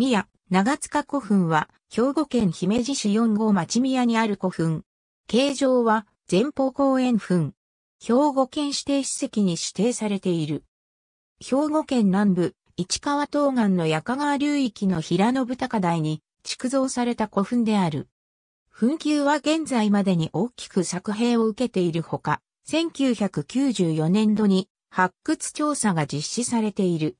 宮、長塚古墳は、兵庫県姫路市四号町宮にある古墳。形状は、前方公園墳。兵庫県指定史跡に指定されている。兵庫県南部、市川東岸の八川流域の平野高台に、築造された古墳である。墳丘は現在までに大きく作兵を受けているほか、1994年度に発掘調査が実施されている。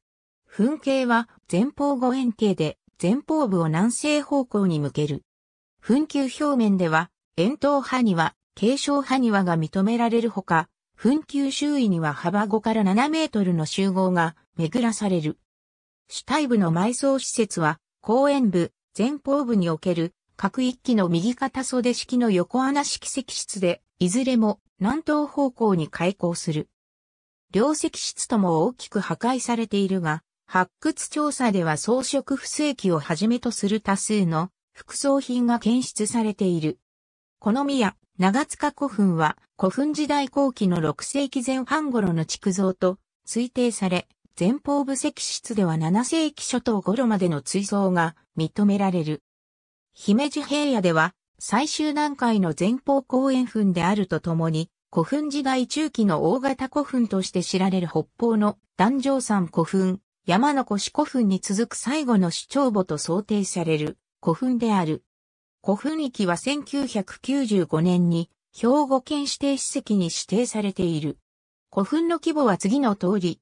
噴景は前方五円形で前方部を南西方向に向ける。噴球表面では、円筒には継承にはが認められるほか、噴球周囲には幅5から7メートルの集合が巡らされる。主体部の埋葬施設は、公園部、前方部における各一機の右肩袖式の横穴式石室で、いずれも南東方向に開口する。両石室とも大きく破壊されているが、発掘調査では装飾不正規をはじめとする多数の副葬品が検出されている。この宮、長塚古墳は古墳時代後期の6世紀前半頃の築造と推定され、前方部石室では7世紀初頭頃までの追葬が認められる。姫路平野では最終段階の前方後円墳であるとともに、古墳時代中期の大型古墳として知られる北方の壇上山古墳、山の越古墳に続く最後の主張墓と想定される古墳である。古墳域は1995年に兵庫県指定史跡に指定されている。古墳の規模は次の通り。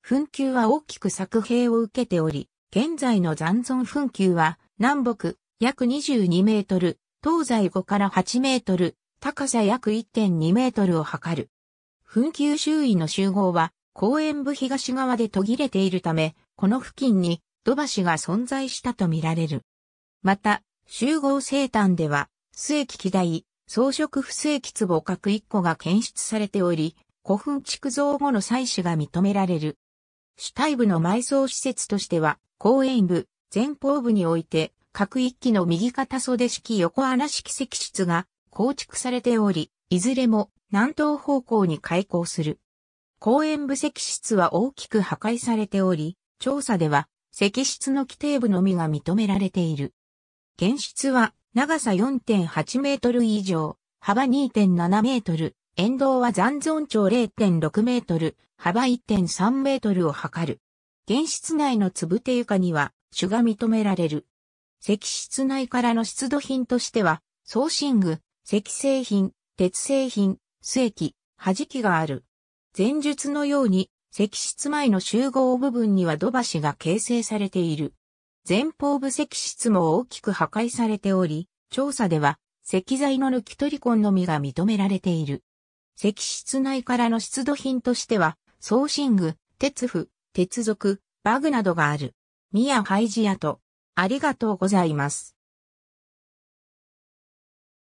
墳丘は大きく作兵を受けており、現在の残存墳丘は南北約22メートル、東西5から8メートル、高さ約1.2メートルを測る。墳丘周囲の集合は公園部東側で途切れているため、この付近に土橋が存在したとみられる。また、集合生誕では、末期期台、装飾不正規壺各1個が検出されており、古墳築造後の採取が認められる。主体部の埋葬施設としては、公園部、前方部において、各一期の右肩袖式横穴式石室が構築されており、いずれも南東方向に開港する。公園部石室は大きく破壊されており、調査では石室の規定部のみが認められている。原室は長さ4.8メートル以上、幅2.7メートル、沿道は残存長0.6メートル、幅1.3メートルを測る。原室内のつぶて床には種が認められる。石室内からの出土品としては、送信具、石製品、鉄製品、末器、弾きがある。前述のように、石室前の集合部分には土橋が形成されている。前方部石室も大きく破壊されており、調査では石材の抜き取り痕のみが認められている。石室内からの出土品としては、送信具、鉄符、鉄属、バグなどがある。宮ハイジアと、ありがとうございます。